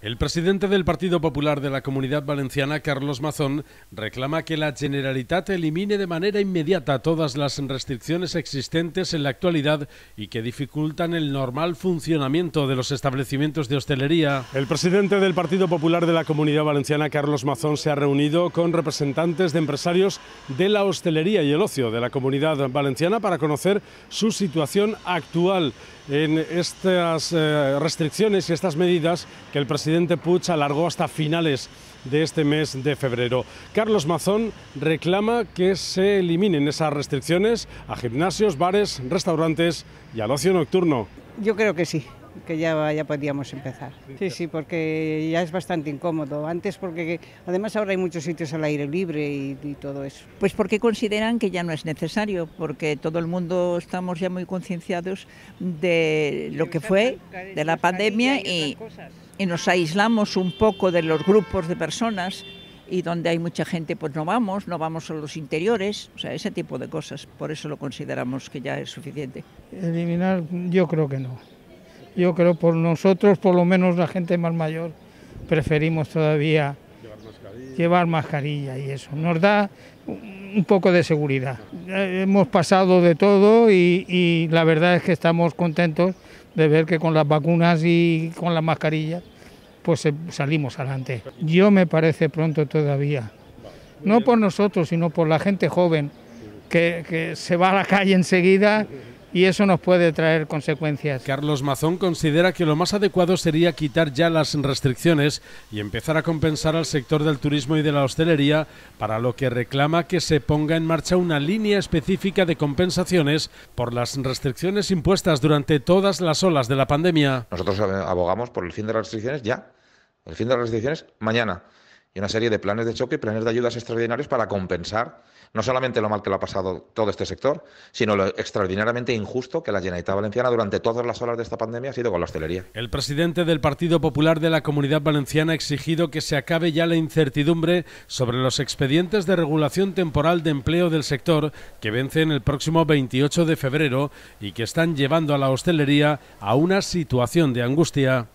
El presidente del Partido Popular de la Comunidad Valenciana, Carlos Mazón, reclama que la Generalitat elimine de manera inmediata todas las restricciones existentes en la actualidad y que dificultan el normal funcionamiento de los establecimientos de hostelería. El presidente del Partido Popular de la Comunidad Valenciana, Carlos Mazón, se ha reunido con representantes de empresarios de la hostelería y el ocio de la Comunidad Valenciana para conocer su situación actual en estas eh, restricciones y estas medidas que el presidente Putsch alargó hasta finales de este mes de febrero. Carlos Mazón reclama que se eliminen esas restricciones a gimnasios, bares, restaurantes y al ocio nocturno. Yo creo que sí, que ya, ya podíamos empezar. Sí, sí, porque ya es bastante incómodo. Antes, porque además ahora hay muchos sitios al aire libre y, todo eso. Pues porque consideran que ya no es necesario, porque todo el mundo estamos ya muy concienciados de lo que fue, de la pandemia y, y nos aislamos un poco de los grupos de personas y donde hay mucha gente pues no vamos, no vamos a los interiores, o sea, ese tipo de cosas, por eso lo consideramos que ya es suficiente. Eliminar yo creo que no yo creo por nosotros, por lo menos la gente más mayor, preferimos todavía llevar mascarilla, y eso. Nos da un poco de seguridad. Eh, hemos pasado de todo y, la verdad es que estamos contentos de ver que con las vacunas y con las mascarillas pues eh, salimos adelante. Yo me parece pronto todavía, no por nosotros, sino por la gente joven que se va a la calle enseguida y eso nos puede traer consecuencias. Carlos Mazón considera que lo más adecuado sería quitar ya las restricciones y empezar a compensar al sector del turismo y de la hostelería, para lo que reclama que se ponga en marcha una línea específica de compensaciones por las restricciones impuestas durante todas las olas de la pandemia. Nosotros eh, abogamos por el fin de las restricciones ya, el fin de las restricciones mañana y una serie de planes de choque y planes de ayudas extraordinarios para compensar no solamente lo mal que lo ha pasado todo este sector, sino lo extraordinariamente injusto que la Generalitat Valenciana durante todas las horas de esta pandemia ha sido con la hostelería. El presidente del Partido Popular de la Comunidad Valenciana ha exigido que se acabe ya la incertidumbre sobre los expedientes de regulación temporal de empleo del sector que vencen el próximo 28 de febrero y que están llevando a la hostelería a una situación de angustia.